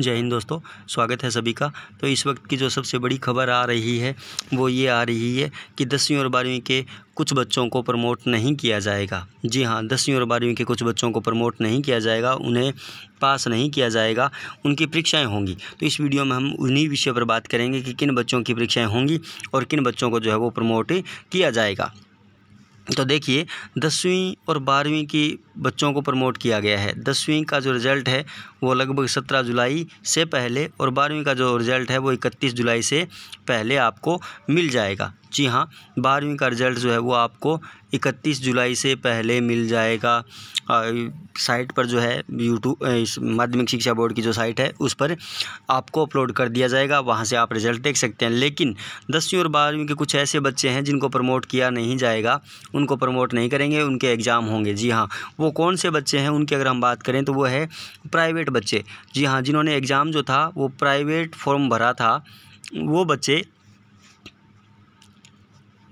जय हिंद दोस्तों स्वागत है सभी का तो इस वक्त की जो सबसे बड़ी खबर आ रही है वो ये आ रही है कि दसवीं और बारहवीं के कुछ बच्चों को प्रमोट नहीं किया जाएगा जी हाँ दसवीं और बारहवीं के कुछ बच्चों को प्रमोट नहीं किया जाएगा उन्हें पास नहीं किया जाएगा उनकी परीक्षाएं होंगी तो इस वीडियो में हम उन्हीं विषय पर बात करेंगे कि किन बच्चों की परीक्षाएं होंगी और किन बच्चों को जो है वो प्रमोट किया जाएगा तो देखिए दसवीं और बारहवीं की बच्चों को प्रमोट किया गया है दसवीं का जो रिज़ल्ट है वो लगभग सत्रह जुलाई से पहले और बारहवीं का जो रिज़ल्ट है वो इकतीस जुलाई से पहले आपको मिल जाएगा जी हाँ बारहवीं का रिज़ल्ट जो है वो आपको इकतीस जुलाई से पहले मिल जाएगा साइट पर जो है यूट्यूब माध्यमिक शिक्षा बोर्ड की जो साइट है उस पर आपको अपलोड कर दिया जाएगा वहाँ से आप रिज़ल्ट देख सकते हैं लेकिन दसवीं और बारहवीं के कुछ ऐसे बच्चे हैं जिनको प्रमोट किया नहीं जाएगा उनको प्रमोट नहीं करेंगे उनके एग्ज़ाम होंगे जी हाँ वो कौन से बच्चे हैं उनकी अगर हम बात करें तो वो है प्राइवेट बच्चे जी हाँ जिन्होंने एग्ज़ाम जो था वो प्राइवेट फॉर्म भरा था वो बच्चे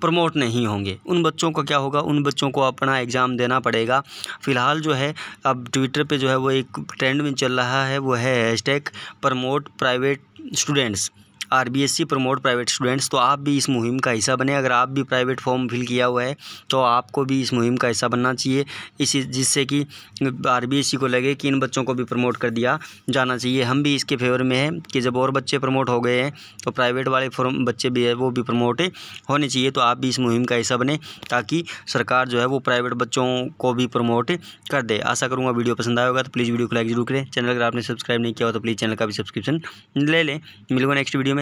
प्रमोट नहीं होंगे उन बच्चों का क्या होगा उन बच्चों को अपना एग्ज़ाम देना पड़ेगा फ़िलहाल जो है अब ट्विटर पे जो है वो एक ट्रेंड में चल रहा है वो है hashtag promote private students R B S C promote private students तो आप भी इस मुहिम का हिस्सा बने अगर आप भी प्राइवेट फॉर्म फिल किया हुआ है तो आपको भी इस मुहिम का हिस्सा बनना चाहिए इस जिससे कि आर बी एस सी को लगे कि इन बच्चों को भी प्रमोट कर दिया जाना चाहिए हम भी इसके फेवर में हैं कि जब और बच्चे प्रमोट हो गए हैं तो प्राइवेट वाले फॉर्म बच्चे भी है वो भी प्रमोट होने चाहिए तो आप भी इस मुहिम का हिस्सा बने ताकि सरकार जो है वो प्राइवेट बच्चों को भी प्रमोट कर दे आशा करूँगा वीडियो पसंद आया होगा तो प्लीज़ वीडियो को लाइक जरूर करें चैनल अगर आपने सब्सक्राइब नहीं किया हो तो प्लीज़ चैनल का भी सब्सक्रिप्शन ले लें मिलूंगा नेक्स्ट वीडियो में